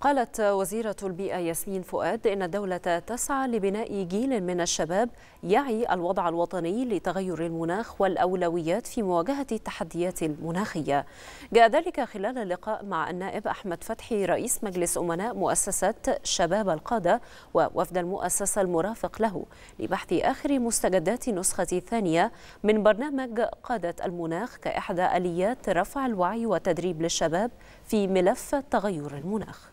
قالت وزيرة البيئة ياسمين فؤاد إن الدولة تسعى لبناء جيل من الشباب يعي الوضع الوطني لتغير المناخ والأولويات في مواجهة التحديات المناخية جاء ذلك خلال اللقاء مع النائب أحمد فتحي رئيس مجلس أمناء مؤسسة شباب القادة ووفد المؤسسة المرافق له لبحث آخر مستجدات النسخة الثانية من برنامج قادة المناخ كإحدى آليات رفع الوعي والتدريب للشباب في ملف تغير المناخ